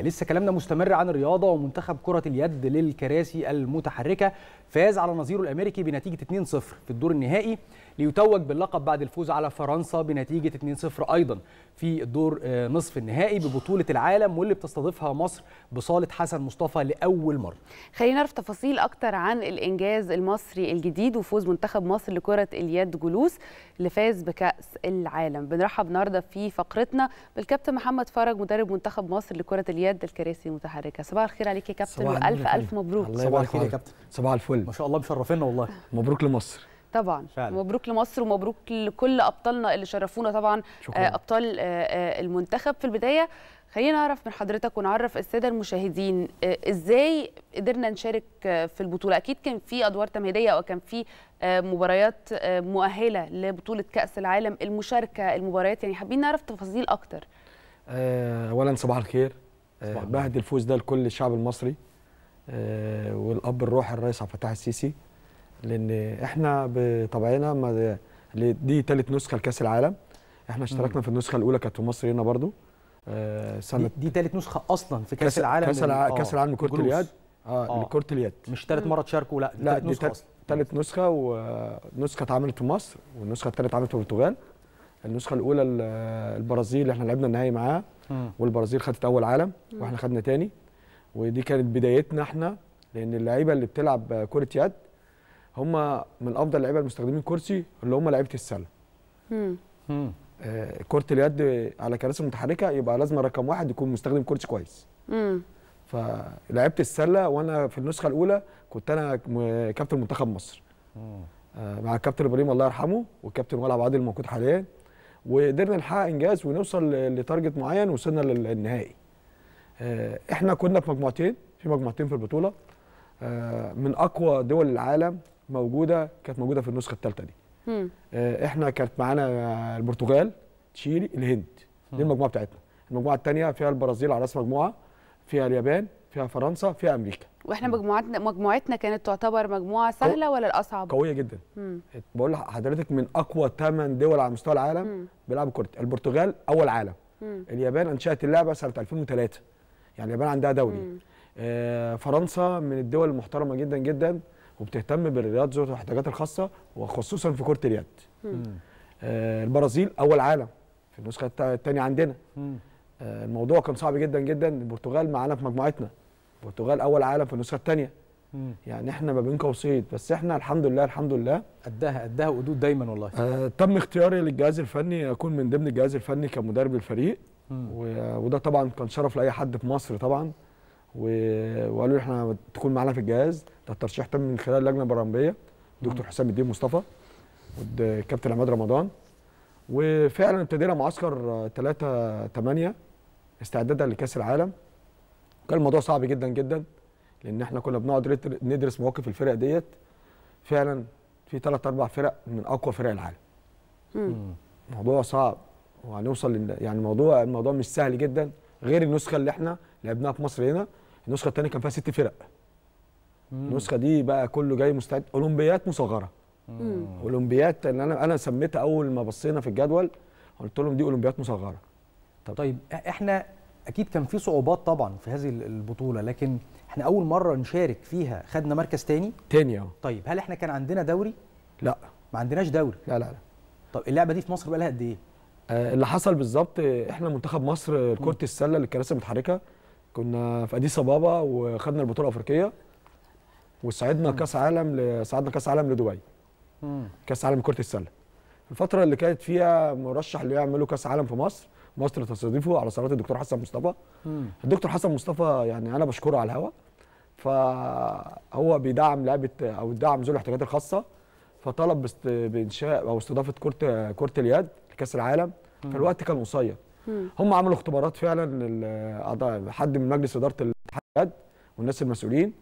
يعني لسه كلامنا مستمر عن الرياضه ومنتخب كره اليد للكراسي المتحركه فاز على نظيره الامريكي بنتيجه 2-0 في الدور النهائي ليتوج باللقب بعد الفوز على فرنسا بنتيجة 2-0 أيضا في الدور آه، نصف النهائي ببطولة العالم واللي بتستضيفها مصر بصالة حسن مصطفى لأول مرة خلينا نعرف تفاصيل أكتر عن الإنجاز المصري الجديد وفوز منتخب مصر لكرة اليد جلوس اللي فاز بكأس العالم بنرحب النهاردة في فقرتنا بالكابتن محمد فرج مدرب منتخب مصر لكرة اليد الكراسي المتحركة صباح الخير عليك يا كابتن وألف ألف مبروك صباح الخير يا كابتن صباح الفل ما شاء الله مشرفينا والله مبروك لمصر طبعا فعلا. مبروك لمصر ومبروك لكل ابطالنا اللي شرفونا طبعا آه، شكرا. ابطال آه، آه، المنتخب في البدايه خلينا نعرف من حضرتك ونعرف الساده المشاهدين ازاي قدرنا نشارك في البطوله اكيد كان في ادوار تمهيديه او كان في مباريات مؤهله لبطوله كاس العالم المشاركه المباريات يعني حابين نعرف تفاصيل اكتر اولا صباح الخير صباح بهد الفوز ده لكل الشعب المصري والاب الروحي الرئيس عبد الفتاح السيسي لان احنا بطبعنا ما دي ثالث نسخه لكاس العالم احنا اشتركنا في النسخه الاولى كانت في مصر هنا برضو آه، سنه دي ثالث نسخه اصلا في كاس العالم كاس العالم كاس يعني. آه، العالم كره اليد آه،, اه لكره اليد مش ثالث مره تشاركوا لا دي لا دي ثالث نسخه ونسخه اتعملت في مصر والنسخه الثانيه اتعملت في البرتغال النسخه الاولى البرازيل احنا لعبنا النهائي معاها والبرازيل خدت اول عالم واحنا خدنا تاني ودي كانت بدايتنا احنا لان اللعيبه اللي بتلعب كره يد هم من افضل اللعيبه المستخدمين كرسي اللي هم لعيبه السله آه كره اليد على كراسي متحركه يبقى لازم رقم واحد يكون مستخدم كرسي كويس امم فلعبت السله وانا في النسخه الاولى كنت انا كابتن منتخب مصر آه مع الكابتن ابراهيم الله يرحمه والكابتن ولع عادل الموجود حاليا وقدرنا نحقق انجاز ونوصل لتارجت معين وصلنا للنهائي آه، احنا كنا في مجموعتين في مجموعتين في البطوله آه، من اقوى دول العالم موجوده كانت موجوده في النسخه الثالثه دي مم. آه، احنا كانت معانا البرتغال تشيلي الهند دي المجموعه بتاعتنا المجموعه الثانيه فيها البرازيل على راس مجموعه فيها اليابان فيها فرنسا فيها امريكا واحنا مجموعتنا مجموعتنا كانت تعتبر مجموعه سهله ولا الاصعب قويه جدا مم. بقول لحضرتك من اقوى 8 دول على مستوى العالم بيلعبوا كره البرتغال اول عالم مم. اليابان انشات اللعبه سنه 2003 يعني اليابان عندها دوري آه فرنسا من الدول المحترمه جدا جدا وبتهتم بالرياضات ذات الاحتياجات الخاصه وخصوصا في كره اليد آه البرازيل اول عالم في النسخه الثانيه عندنا آه الموضوع كان صعب جدا جدا البرتغال معانا في مجموعتنا البرتغال اول عالم في النسخه الثانيه يعني احنا ما بين قوسين بس احنا الحمد لله الحمد لله قدها قدها وقدود دايما والله آه تم اختياري للجهاز الفني اكون من ضمن الجهاز الفني كمدرب الفريق وده طبعا كان شرف لاي حد في مصر طبعا وقالوا احنا تكون معانا في الجهاز ده الترشيح تم من خلال اللجنه البرامبيه دكتور حسام الدين مصطفى والكابتن عماد رمضان وفعلا ابتدينا معسكر 3 8 استعدادا لكاس العالم كان الموضوع صعب جدا جدا لان احنا كنا بنقعد ندرس مواقف الفرق ديت فعلا في ثلاث اربع فرق من اقوى فرق العالم مم. موضوع صعب وهنوصل يعني الموضوع الموضوع مش سهل جدا غير النسخه اللي احنا لعبناها في مصر هنا النسخه الثانيه كان فيها ست فرق النسخه دي بقى كله جاي مستعد اولمبيات مصغره مم. اولمبيات ان انا انا سميتها اول ما بصينا في الجدول قلت لهم دي اولمبيات مصغره طب طيب احنا اكيد كان في صعوبات طبعا في هذه البطوله لكن احنا اول مره نشارك فيها خدنا مركز تاني تاني اه طيب هل احنا كان عندنا دوري لا ما عندناش دوري لا لا لا طب اللعبه دي في مصر بقى لها قد ايه آه، اللي حصل بالظبط احنا منتخب مصر كره السله اللي الكراسي كنا في اديس ابابا وخدنا البطوله الافريقيه وصعدنا كاس عالم صعدنا كاس عالم لدبي كاس عالم كره السله الفتره اللي كانت فيها مرشح اللي يعملوا كاس عالم في مصر مصر تستضيفه على صلاه الدكتور حسن مصطفى الدكتور حسن مصطفى يعني انا بشكره على الهوا فهو بيدعم لعبه او دعم ذوي الاحتياجات الخاصه فطلب بانشاء او استضافه كره كره اليد لكاس العالم فالوقت كان قصير هم عملوا اختبارات فعلا حد من مجلس اداره الاتحاد والناس المسؤولين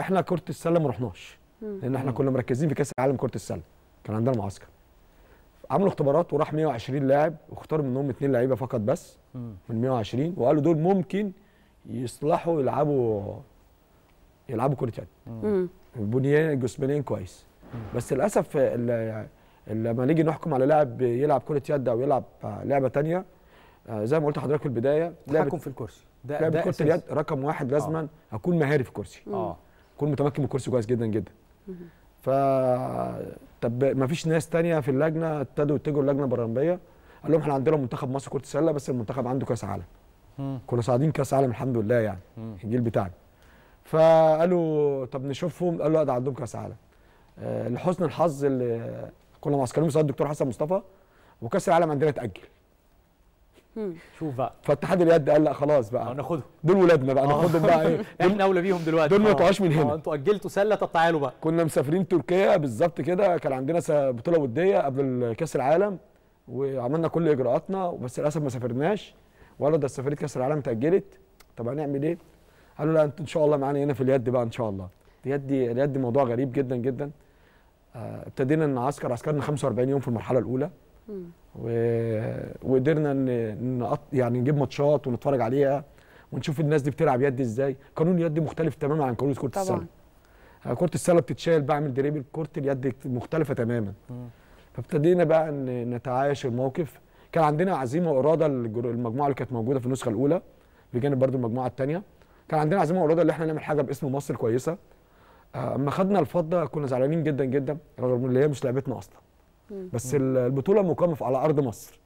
احنا كره السله ما رحناش لان احنا كنا مركزين في كاس العالم كره السله كان عندنا معسكر عملوا اختبارات وراح 120 لاعب واختار منهم اثنين لعيبه فقط بس من 120 وقالوا دول ممكن يصلحوا يلعبوا يلعبوا كره يد بنيان جسمانيا كويس بس للاسف لما نيجي نحكم على لاعب يلعب كره يد او يلعب لعبه ثانيه آه، زي ما قلت لحضرتك في البدايه تحكم في الكرسي ده لعبة ده كره اليد رقم واحد آه. لازما اكون مهاري في الكرسي اه اكون متمكن من الكرسي كويس جدا جدا ف طب ما فيش ناس تانية في اللجنه ابتدوا يتجهوا اللجنه البرلمانيه قال لهم احنا عندنا منتخب مصر كره السله بس المنتخب عنده كاس عالم كنا صاعدين كاس عالم الحمد لله يعني الجيل بتاعنا فقالوا طب نشوفهم قالوا لا ده عندهم كاس عالم آه، لحسن الحظ اللي كنا معسكرين بصدد الدكتور حسن مصطفى وكاس العالم عندنا اتاجل شوف بقى فاتحاد اليد قال لا خلاص بقى آه، ناخدهم دول ولادنا بقى آه. ناخدهم بقى ايه احنا اولى بيهم دلوقتي دول ما آه. يطلعوش من هنا انتوا اجلتوا سله طب تعالوا بقى كنا مسافرين تركيا بالظبط كده كان عندنا بطوله وديه قبل كاس العالم وعملنا كل اجراءاتنا بس للاسف ما سافرناش وقالوا ده سفريه كاس العالم اتاجلت طب هنعمل ايه؟ قالوا لا انتوا ان شاء الله معانا هنا في اليد بقى ان شاء الله اليد اليد موضوع غريب جدا جدا ابتدينا نعسكر عسكرنا 45 يوم في المرحله الاولى وقدرنا نقط يعني نجيب ماتشات ونتفرج عليها ونشوف الناس دي بتلعب يد ازاي قانون اليد مختلف تماما عن قانون كره السله طبعا آه، كره السله بتتشال بعمل دريبل كره اليد مختلفه تماما مم. فابتدينا بقى نتعايش الموقف كان عندنا عزيمه واراده المجموعه اللي كانت موجوده في النسخه الاولى بجانب برضو المجموعه الثانيه كان عندنا عزيمه واراده ان احنا نعمل حاجه باسم مصر كويسه آه، اما خدنا الفضه كنا زعلانين جدا جدا رغم ان هي مش لعبتنا اصلا بس البطوله مقامه على ارض مصر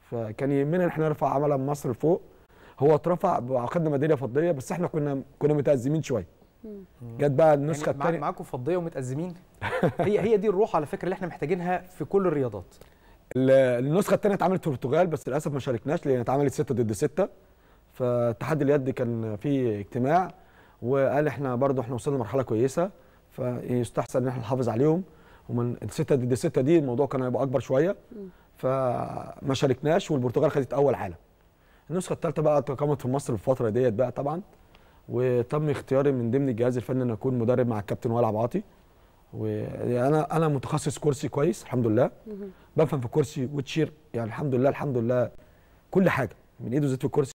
فكان يهمنا ان احنا نرفع عمل مصر لفوق هو اترفع وعقدنا ميداليه فضيه بس احنا كنا كنا متازمين شويه جت بقى النسخه يعني الثانيه معاكم فضيه ومتازمين هي هي دي الروح على فكره اللي احنا محتاجينها في كل الرياضات النسخه الثانيه اتعملت في البرتغال بس للاسف ما شاركناش لان اتعملت 6 ضد 6 فاتحاد اليد كان في اجتماع وقال احنا برضو احنا وصلنا لمرحله كويسه فيستحسن ان احنا نحافظ عليهم ومن الستة ضد الستة دي الموضوع كان هيبقى أكبر شوية فما شاركناش والبرتغال خدت أول عالم النسخة الثالثة بقى تقامت في مصر في الفترة ديت بقى طبعا وتم اختياري من ضمن الجهاز الفني ان اكون مدرب مع الكابتن وائل العاطي وانا انا متخصص كرسي كويس الحمد لله بفهم في الكرسي وتشير يعني الحمد لله الحمد لله كل حاجه من ايده زيت في الكرسي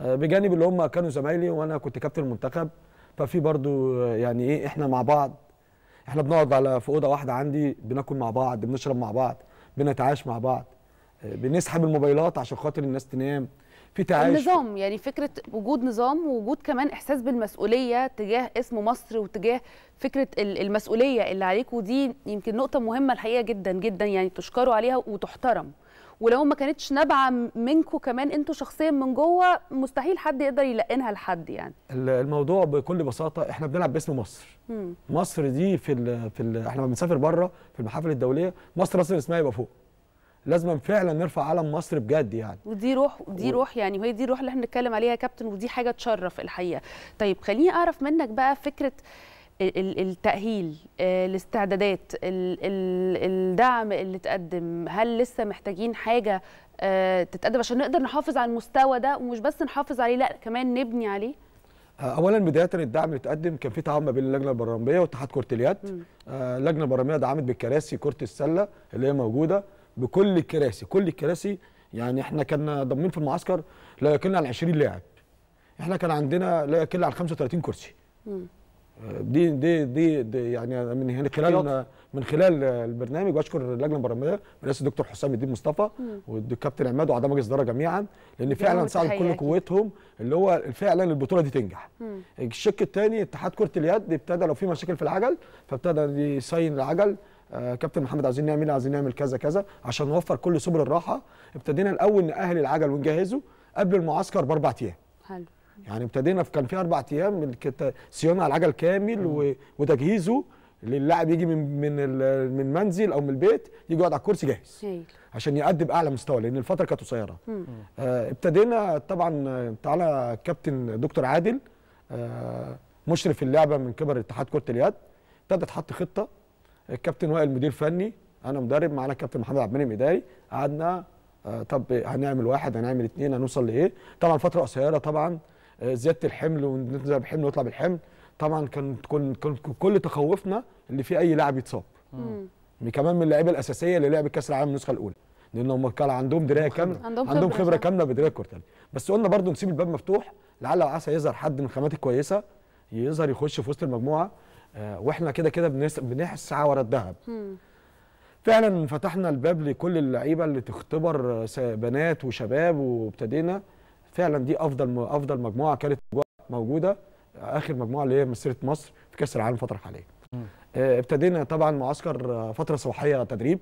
آه، بجانب اللي هم كانوا زمايلي وانا كنت كابتن المنتخب ففي برضو آه، يعني ايه احنا مع بعض احنا بنقعد على في اوضه واحده عندي بناكل مع بعض بنشرب مع بعض بنتعاش مع بعض آه، بنسحب الموبايلات عشان خاطر الناس تنام في تعايش النظام يعني فكره وجود نظام ووجود كمان احساس بالمسؤوليه تجاه اسم مصر وتجاه فكره المسؤوليه اللي عليك ودي يمكن نقطه مهمه الحقيقه جدا جدا يعني تشكروا عليها وتحترم ولو ما كانتش نابعه منكم كمان انتوا شخصيا من جوه مستحيل حد يقدر يلقنها لحد يعني الموضوع بكل بساطه احنا بنلعب باسم مصر مم. مصر دي في الـ في الـ احنا لما بنسافر بره في المحافل الدوليه مصر اصلا اسمها يبقى فوق لازم فعلا نرفع علم مصر بجد يعني ودي روح دي و... روح يعني وهي دي الروح اللي احنا بنتكلم عليها يا كابتن ودي حاجه تشرف الحقيقه طيب خليني اعرف منك بقى فكره التأهيل آه، الاستعدادات الدعم اللي تقدم هل لسه محتاجين حاجة آه، تتقدم عشان نقدر نحافظ على المستوى ده ومش بس نحافظ عليه لا كمان نبني عليه آه، اولا بدايه الدعم اللي اتقدم كان في تعاون ما بين اللجنه البرلمانيه واتحاد كره اليد اللجنه البرلمانيه دعمت بالكراسي كره السله اللي هي موجوده بكل الكراسي كل الكراسي يعني احنا كنا ضامنين في المعسكر لا يقل عن 20 لاعب احنا كان عندنا لا يقل عن 35 كرسي مم. دي دي دي, يعني من خلال من خلال البرنامج واشكر اللجنه البرلمانيه رئيس الدكتور حسام الدين مصطفى والكابتن عماد واعضاء مجلس الاداره جميعا لان فعلا ساعدوا كل قوتهم اللي هو فعلا البطوله دي تنجح. الشك الشق الثاني اتحاد كره اليد ابتدى لو في مشاكل في العجل فابتدى يصين العجل آه كابتن محمد عايزين نعمل إيه؟ عايزين نعمل كذا كذا عشان نوفر كل سبل الراحه ابتدينا الاول ناهل العجل ونجهزه قبل المعسكر باربع ايام. حلو. يعني ابتدينا في كان في اربع ايام صيانه على العجل كامل وتجهيزه للاعب يجي من من من منزل او من البيت يجي يقعد على الكرسي جاهز عشان يقدم باعلى مستوى لان الفتره كانت قصيره آه ابتدينا طبعا تعالى كابتن دكتور عادل آه مشرف اللعبه من كبر اتحاد كره اليد ابتدى تحط خطه الكابتن وائل مدير فني انا مدرب معانا الكابتن محمد عبد المنعم اداري قعدنا آه طب هنعمل واحد هنعمل اثنين هنوصل لايه طبعا فتره قصيره طبعا آه، زياده الحمل ونزل بالحمل ونطلع بالحمل طبعا كان كان كل تخوفنا ان في اي لاعب يتصاب كمان من اللعيبه الاساسيه اللي لعبت كاس العالم النسخه الاولى لان هم كان عندهم درايه كامله عندهم, خبره كامله بدرايه كورتال بس قلنا برضو نسيب الباب مفتوح لعل وعسى يظهر حد من الخامات الكويسه يظهر يخش في وسط المجموعه آه، واحنا كده كده بنحس ساعه ورا الذهب فعلا فتحنا الباب لكل اللعيبه اللي تختبر آه، بنات وشباب وابتدينا فعلا دي افضل افضل مجموعه كانت موجوده اخر مجموعه اللي هي مسيره مصر في كاس العالم الفتره الحاليه آه، ابتدينا طبعا معسكر آه، فتره صباحيه تدريب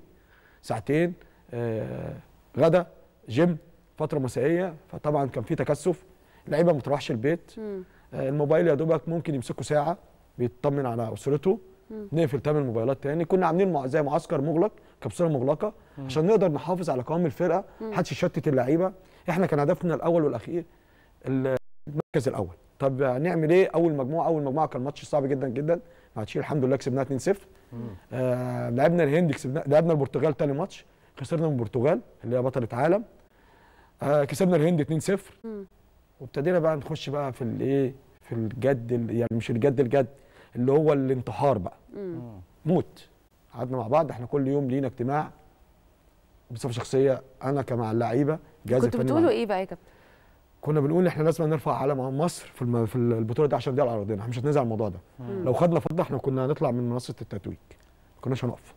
ساعتين آه، غدا جيم فتره مسائيه فطبعا كان في تكثف اللعيبه ما تروحش البيت الموبايل يا دوبك ممكن يمسكه ساعه بيطمن على اسرته نقفل تمن موبايلات تاني كنا عاملين زي معسكر مغلق كبسوله مغلقه عشان نقدر نحافظ على قوام الفرقه محدش يشتت اللعيبه احنا كان هدفنا الاول والاخير المركز الاول طب نعمل ايه اول مجموعه اول مجموعه كان ماتش صعب جدا جدا مع تشيل الحمد لله كسبناها 2-0 آه لعبنا الهند كسبنا لعبنا البرتغال ثاني ماتش خسرنا من البرتغال اللي هي بطله عالم آه كسبنا الهند 2-0 وابتدينا بقى نخش بقى في الايه في الجد يعني مش الجد الجد اللي هو الانتحار بقى مم. موت قعدنا مع بعض احنا كل يوم لينا اجتماع بصفه شخصيه انا كمع اللعيبه جهاز كنتوا بتقولوا ايه بقى يا كابتن؟ كنا بنقول احنا لازم نرفع علم مصر في في البطوله دي عشان دي على ارضنا احنا مش هننزل على الموضوع ده مم. لو خدنا فضه احنا كنا هنطلع من منصه التتويج ما كناش هنقف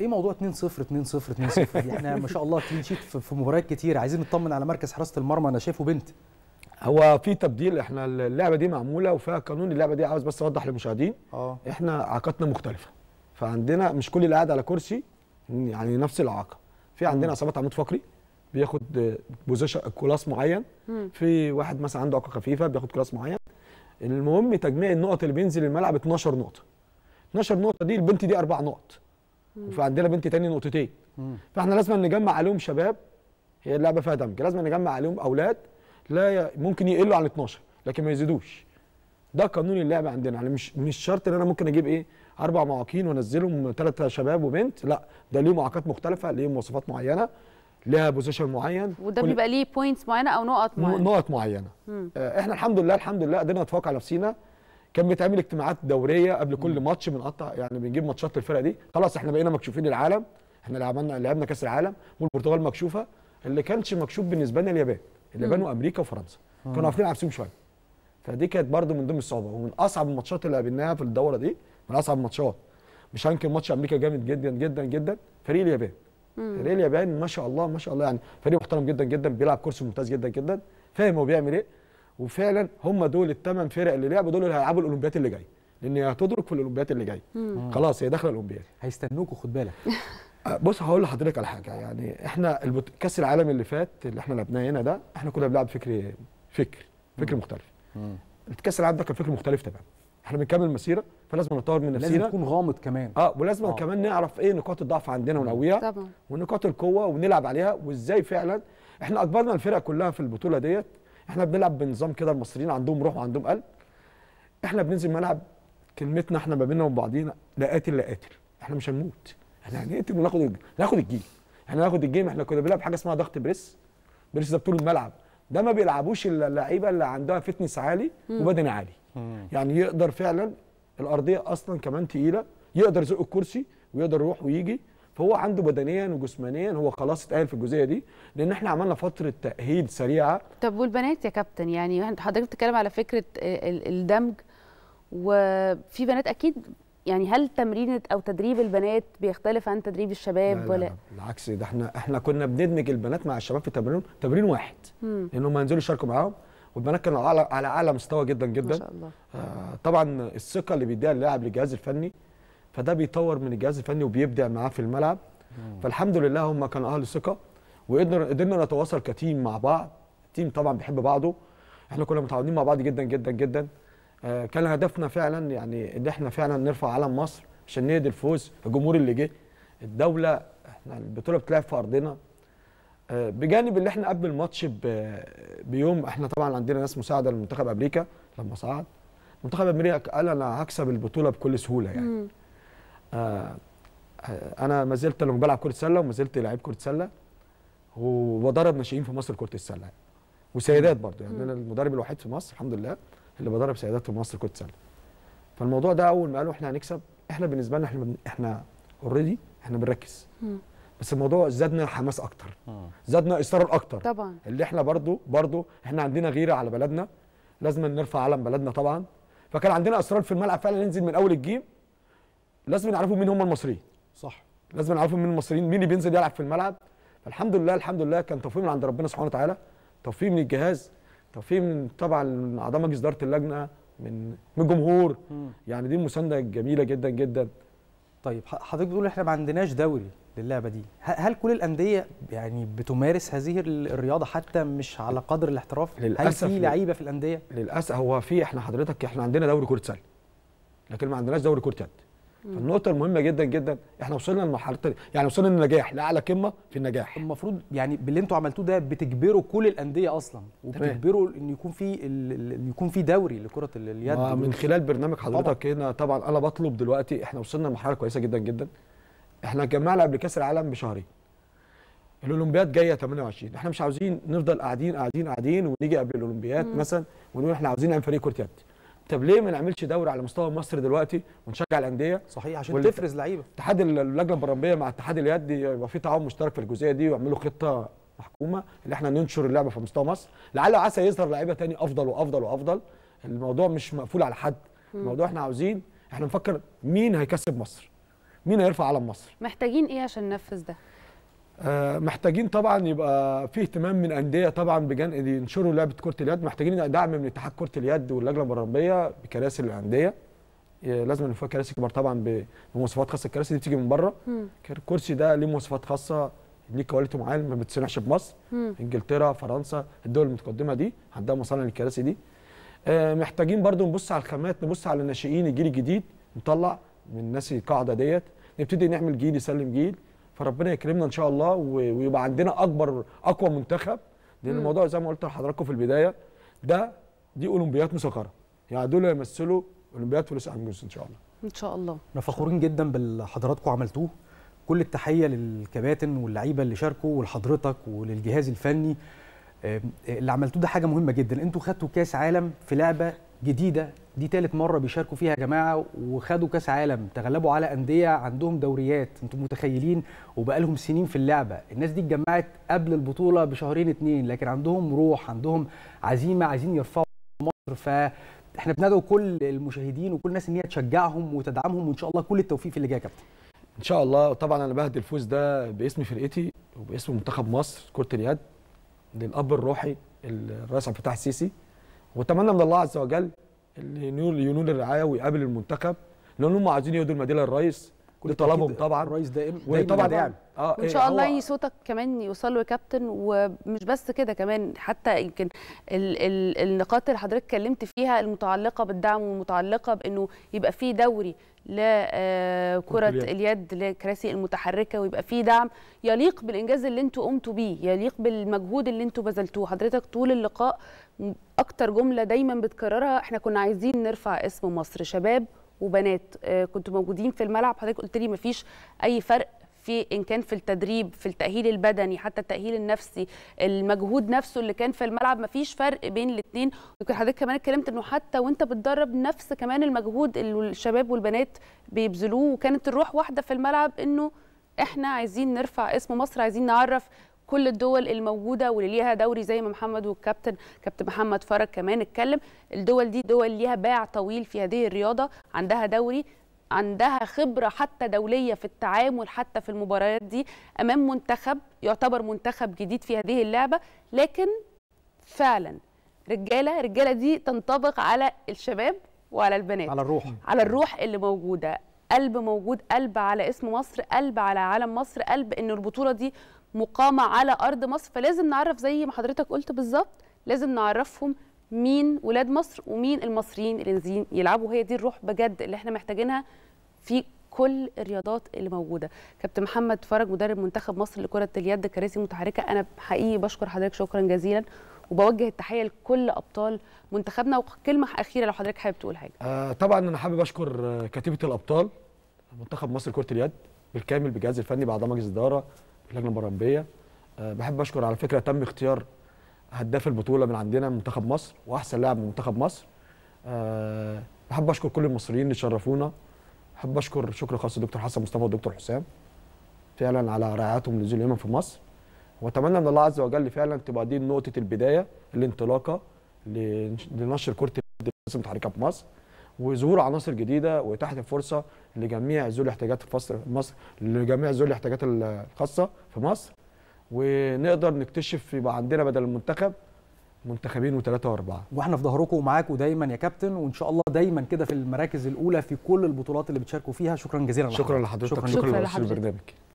ايه موضوع 2 0 2 0 2 0 احنا ما شاء الله كلين شيت في مباريات كتير عايزين نطمن على مركز حراسه المرمى انا شايفه بنت هو في تبديل احنا اللعبه دي معموله وفيها قانون اللعبه دي عاوز بس اوضح للمشاهدين اه احنا علاقتنا مختلفه فعندنا مش كل اللي قاعد على كرسي يعني نفس العاقه في عندنا عصابات عمود فقري بياخد بوزيشن كلاس معين في واحد مثلا عنده عقه خفيفه بياخد كلاس معين المهم تجميع النقط اللي بينزل الملعب 12 نقطه 12 نقطه دي البنت دي اربع نقط فعندنا بنت تاني نقطتين فاحنا لازم نجمع عليهم شباب هي اللعبه فيها دمج لازم نجمع عليهم اولاد لا ممكن يقلوا عن 12 لكن ما يزيدوش ده قانون اللعبه عندنا يعني مش مش شرط ان انا ممكن اجيب ايه اربع معاقين ونزلهم ثلاثه شباب وبنت لا ده ليه معاقات مختلفه ليه مواصفات معينه لها بوزيشن معين وده بيبقى ليه بوينتس معينه او نقط معينه نقط معينه مم. آه، احنا الحمد لله الحمد لله قدرنا نتفوق على نفسينا كان بيتعمل اجتماعات دوريه قبل كل ماتش بنقطع يعني بنجيب ماتشات للفرقه دي خلاص احنا بقينا مكشوفين للعالم احنا لعبنا لعبنا كاس العالم والبرتغال مكشوفه اللي كانش مكشوف بالنسبه لنا اليابان اليابان وامريكا وفرنسا كانوا واقفين على نفسهم شويه فدي كانت برضه من ضمن الصعوبه ومن اصعب الماتشات اللي قابلناها في الدوره دي من اصعب الماتشات مش هنكر ماتش امريكا جامد جدا جدا جدا فريق اليابان فريق اليابان ما شاء الله ما شاء الله يعني فريق محترم جدا جدا بيلعب كرسي ممتاز جدا جدا فاهم هو بيعمل ايه وفعلا هم دول الثمان فرق اللي لعبوا دول اللي هيلعبوا الاولمبيات اللي جايه لان هتدرك في الاولمبيات اللي جايه خلاص هي داخله الاولمبيات هيستنوكوا خد بالك بص هقول لحضرتك على حاجه يعني احنا البت... كاس العالم اللي فات اللي احنا لعبناه هنا ده احنا كنا بنلعب فكر فكر فكر مختلف كاس العالم ده كان فكر مختلف تماما احنا بنكمل مسيره فلازم نطور من نفسنا لازم تكون غامض كمان اه ولازم آه. كمان نعرف ايه نقاط الضعف عندنا ونقويها طبعا ونقاط القوه ونلعب عليها وازاي فعلا احنا اجبرنا الفرق كلها في البطوله ديت احنا بنلعب بنظام كده المصريين عندهم روح وعندهم قلب احنا بننزل ملعب كلمتنا احنا ما بيننا وبين بعضينا لا قاتل لا قاتل احنا مش هنموت احنا يعني هنقتل إيه وناخد ناخد الجيم احنا ناخد الجيم احنا كنا بنلعب حاجه اسمها ضغط بريس بريس ده طول الملعب ده ما بيلعبوش الا اللعيبه اللي عندها فتنس عالي وبدني عالي يعني يقدر فعلا الارضيه اصلا كمان تقيله يقدر يزق الكرسي ويقدر يروح ويجي فهو عنده بدنيا وجسمانيا هو خلاص اتأهل في الجزئيه دي لان احنا عملنا فتره تاهيل سريعه طب والبنات يا كابتن يعني حضرتك بتتكلم على فكره الدمج وفي بنات اكيد يعني هل تمرينة او تدريب البنات بيختلف عن تدريب الشباب لا ولا لا بالعكس ده احنا احنا كنا بندمج البنات مع الشباب في تمرين تمرين واحد لانهم ينزلوا يشاركوا معاهم والبنات كانوا على على اعلى مستوى جدا جدا ما شاء الله آه طبعا الثقه اللي بيديها اللاعب للجهاز الفني فده بيطور من الجهاز الفني وبيبدع معاه في الملعب فالحمد لله هم كانوا اهل ثقه وقدرنا قدرنا نتواصل كتيم مع بعض التيم طبعا بيحب بعضه احنا كنا متعاونين مع بعض جدا جدا جدا آه كان هدفنا فعلا يعني ان احنا فعلا نرفع علم مصر عشان نهدي الفوز الجمهور اللي جه الدوله احنا البطوله بتلعب في ارضنا بجانب اللي احنا قبل الماتش بيوم احنا طبعا عندنا ناس مساعده لمنتخب امريكا لما صعد منتخب امريكا قال انا هكسب البطوله بكل سهوله يعني آه انا ما زلت لما بلعب كره سله وما زلت لعيب كره سله وبدرب ناشئين في مصر كره السله يعني. وسيدات برضه يعني انا المدرب الوحيد في مصر الحمد لله اللي بدرب سيدات في مصر كره سله فالموضوع ده اول ما قالوا احنا هنكسب احنا بالنسبه لنا احنا احنا اوريدي احنا بنركز مم. بس الموضوع زادنا حماس اكتر آه. زادنا اصرار اكتر طبعا اللي احنا برضو برضو احنا عندنا غيره على بلدنا لازم نرفع علم بلدنا طبعا فكان عندنا اصرار في الملعب فعلا ننزل من اول الجيم لازم نعرفوا مين هم المصريين صح لازم نعرفوا مين المصريين مين اللي بينزل يلعب في الملعب فالحمد لله الحمد لله كان توفيق من عند ربنا سبحانه وتعالى توفيق من الجهاز توفيق من طبعا اعضاء مجلس اداره اللجنه من من الجمهور يعني دي مسانده جميله جدا جدا طيب حضرتك بتقول احنا ما عندناش دوري للعبه دي هل كل الانديه يعني بتمارس هذه الرياضه حتى مش على قدر الاحتراف للأسف هل في لعيبه في الانديه للاسف هو في احنا حضرتك احنا عندنا دوري كره سله لكن ما عندناش دوري كره يد فالنقطه المهمه جدا جدا احنا وصلنا لمرحله يعني وصلنا للنجاح لاعلى قمه في النجاح المفروض يعني باللي انتوا عملتوه ده بتجبروا كل الانديه اصلا وبتجبروا ان يكون في يكون في دوري لكره اليد آه، من خلال برنامج حضرتك هنا طبعا انا بطلب دلوقتي احنا وصلنا لمرحله كويسه جدا جدا احنا اتجمعنا قبل كاس العالم بشهرين الاولمبياد جايه 28 احنا مش عاوزين نفضل قاعدين قاعدين قاعدين ونيجي قبل الاولمبياد مثلا ونقول احنا عاوزين نعمل فريق كره يد طب ليه ما نعملش دوري على مستوى مصر دلوقتي ونشجع الانديه صحيح عشان تفرز لعيبه اتحاد اللجنه البرمبيه مع اتحاد اليد يبقى في تعاون مشترك في الجزئيه دي ويعملوا خطه محكومه ان احنا ننشر اللعبه في مستوى مصر لعل وعسى يظهر لعيبه تاني افضل وافضل وافضل الموضوع مش مقفول على حد الموضوع احنا عاوزين احنا نفكر مين هيكسب مصر مين هيرفع علم مصر محتاجين ايه عشان ننفذ ده آه، محتاجين طبعا يبقى في اهتمام من انديه طبعا بجان ينشروا لعبه كره اليد محتاجين دعم من اتحاد كره اليد واللجنه الاولمبيه بكراسي الانديه لازم نفوق كراسي كبار طبعا بمواصفات خاصه الكراسي دي بتيجي من بره الكرسي ده ليه مواصفات خاصه ليه كواليتي معين ما بتصنعش بمصر انجلترا فرنسا الدول المتقدمه دي عندها مصانع للكراسي دي آه، محتاجين برضو نبص على الخامات نبص على الناشئين الجيل الجديد نطلع من الناس القاعده ديت نبتدي نعمل جيل يسلم جيل فربنا يكرمنا ان شاء الله ويبقى عندنا اكبر اقوى منتخب لان الموضوع زي ما قلت لحضراتكم في البدايه ده دي اولمبيات مسكره يعني دول يمثلوا اولمبياد لوس انجلوس ان شاء الله ان شاء الله احنا فخورين جدا باللي حضراتكم عملتوه كل التحيه للكباتن واللعيبه اللي شاركوا ولحضرتك وللجهاز الفني آه، اللي عملتوه ده حاجه مهمه جدا انتوا خدتوا كاس عالم في لعبه جديده دي تالت مره بيشاركوا فيها يا جماعه وخدوا كاس عالم تغلبوا على انديه عندهم دوريات انتم متخيلين وبقالهم سنين في اللعبه الناس دي اتجمعت قبل البطوله بشهرين اتنين لكن عندهم روح عندهم عزيمه عايزين يرفعوا مصر ف احنا بندعو كل المشاهدين وكل الناس ان هي تشجعهم وتدعمهم وان شاء الله كل التوفيق في اللي جاي يا كابتن ان شاء الله طبعا انا بهدي الفوز ده باسم فرقتي وباسم منتخب مصر كره اليد للاب الروحي الرئيس عبد الفتاح السيسي واتمنى من الله عز وجل ان ينول الرعايه ويقابل المنتخب لان هم عايزين يودوا المدينه للرئيس كل طلبهم طبعا الرئيس دائم طبعا دائم اه ان إيه، شاء الله يعني صوتك كمان يوصل له يا كابتن ومش بس كده كمان حتى يمكن ال ال النقاط اللي حضرتك اتكلمت فيها المتعلقه بالدعم والمتعلقه بانه يبقى في دوري لكرة آه، اليد لكراسي المتحركة ويبقى في دعم يليق بالإنجاز اللي انتوا قمتوا بيه يليق بالمجهود اللي انتوا بذلتوه حضرتك طول اللقاء اكتر جمله دايما بتكررها احنا كنا عايزين نرفع اسم مصر شباب وبنات آه، كنتوا موجودين في الملعب حضرتك قلت لي مفيش اي فرق في ان كان في التدريب في التاهيل البدني حتى التاهيل النفسي المجهود نفسه اللي كان في الملعب مفيش فرق بين الاثنين يمكن حضرتك كمان اتكلمت انه حتى وانت بتدرب نفس كمان المجهود اللي الشباب والبنات بيبذلوه وكانت الروح واحده في الملعب انه احنا عايزين نرفع اسم مصر عايزين نعرف كل الدول الموجوده واللي ليها دوري زي ما محمد والكابتن كابتن محمد فرج كمان اتكلم الدول دي دول ليها باع طويل في هذه الرياضه عندها دوري عندها خبرة حتى دولية في التعامل حتى في المباريات دي أمام منتخب يعتبر منتخب جديد في هذه اللعبة لكن فعلا رجالة رجالة دي تنطبق على الشباب وعلى البنات على الروح على الروح اللي موجودة قلب موجود قلب على اسم مصر قلب على علم مصر قلب ان البطوله دي مقامه على ارض مصر فلازم نعرف زي ما حضرتك قلت بالظبط لازم نعرفهم مين ولاد مصر ومين المصريين اللي نازلين يلعبوا هي دي الروح بجد اللي احنا محتاجينها في كل الرياضات اللي موجوده كابتن محمد فرج مدرب منتخب مصر لكره اليد كراسي متحركه انا حقيقي بشكر حضرتك شكرا جزيلا وبوجه التحيه لكل ابطال منتخبنا وكلمه اخيره لو حضرتك حابب تقول حاجه آه طبعا انا حابب اشكر آه، كتيبه الابطال منتخب مصر كره اليد بالكامل بالجهاز الفني بعد مجلس الاداره اللجنه المرمبيه آه بحب اشكر على فكره تم اختيار هداف البطوله من عندنا منتخب مصر واحسن لاعب من منتخب مصر أه بحب اشكر كل المصريين اللي شرفونا بحب اشكر شكر خاص الدكتور حسن مصطفى والدكتور حسام فعلا على رعايتهم لذوي اليمن في مصر واتمنى ان الله عز وجل فعلا تبقى دي نقطه البدايه الانطلاقه لنشر كره القدم المتحركه في مصر وظهور عناصر جديده واتاحه الفرصه لجميع ذوي الاحتياجات في مصر لجميع ذوي الاحتياجات الخاصه في مصر ونقدر نكتشف يبقى عندنا بدل المنتخب منتخبين وثلاثه واربعه واحنا في ظهركم ومعاكم دايما يا كابتن وان شاء الله دايما كده في المراكز الاولى في كل البطولات اللي بتشاركوا فيها شكرا جزيلا شكرا لحضرتك شكرا, شكرا, شكرا لحضرتك البرنامج